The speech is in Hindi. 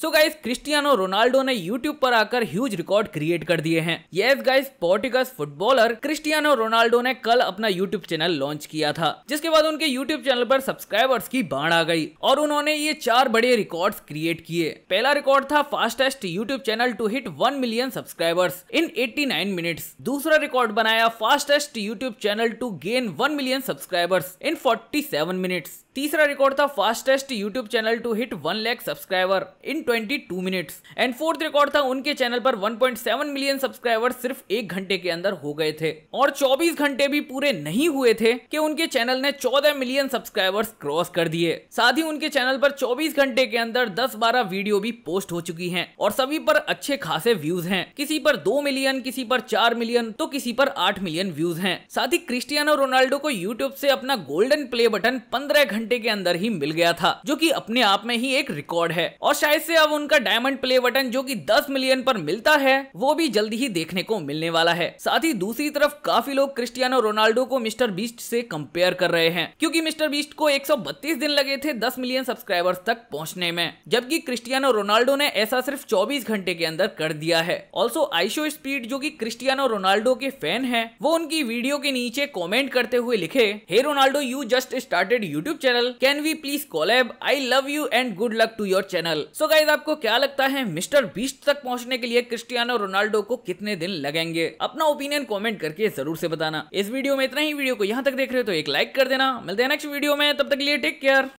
सो गाइस क्रिस्टियानो रोनाल्डो ने यूट्यूब पर आकर ह्यूज रिकॉर्ड क्रिएट कर दिए हैं yes guys Portuguese footballer Cristiano Ronaldo ने कल अपना यूट्यूब चैनल लॉन्च किया था जिसके बाद उनके यूट्यूब चैनल पर सब्सक्राइबर्स की बाढ़ आ गई और उन्होंने ये चार बड़े रिकॉर्ड क्रिएट किए पहला रिकॉर्ड था fastest YouTube channel to hit one million subscribers in eighty nine minute दूसरा रिकॉर्ड बनाया fastest YouTube channel to gain one million subscribers in forty seven minutes तीसरा रिकॉर्ड था fastest YouTube channel to hit one lakh subscriber in twenty two minutes and fourth record था उनके चैनल पर सेवन मिलियन सब्सक्राइबर सिर्फ एक घंटे के अंदर हो गए थे और चौबीस घंटे भी पूरे नहीं हुए थे कि उनके चैनल ने चौदह मिलियन सब्सक्राइबर्स क्रॉस कर दिए साथ ही उनके चैनल पर चौबीस घंटे के अंदर दस बारह वीडियो भी पोस्ट हो चुकी है और सभी पर अच्छे खासे व्यूज है किसी पर दो मिलियन किसी पर चार मिलियन तो किसी पर आठ मिलियन व्यूज है साथ ही क्रिस्टियानो रोनाल्डो को यूट्यूब से अपना गोल्डन प्ले बटन पंद्रह घंटे के अंदर ही मिल गया था जो की अपने आप में ही एक रिकॉर्ड है और शायद से अब उनका डायमंड प्ले बटन जो कि 10 मिलियन पर मिलता है वो भी जल्दी ही देखने को मिलने वाला है साथ ही दूसरी तरफ काफी लोग क्रिस्टियानो रोनाल्डो को मिस्टर बीस्ट से कंपेयर कर रहे हैं क्योंकि मिस्टर बीस्ट को 132 दिन लगे थे 10 मिलियन सब्सक्राइबर्स तक पहुंचने में जबकि क्रिस्टियानो रोनाल्डो ने ऐसा सिर्फ चौबीस घंटे के अंदर कर दिया है ऑल्सो आइशो स्पीड जो की क्रिस्टियानो रोनाल्डो के फैन है वो उनकी वीडियो के नीचे कॉमेंट करते हुए लिखे hey Ronaldo you just started YouTube channel can we please collab I love you and good luck to your channel so guys guys आपको क्या लगता है मिस्टर बीस्ट तक पहुंचने के लिए क्रिस्टियानो रोनाल्डो को कितने दिन लगेंगे अपना ओपिनियन कमेंट करके जरूर से बताना इस वीडियो में इतना ही वीडियो को यहाँ तक देख रहे हो तो एक लाइक कर देना मिलते हैं नेक्स्ट वीडियो में तब तक लिए टेक केयर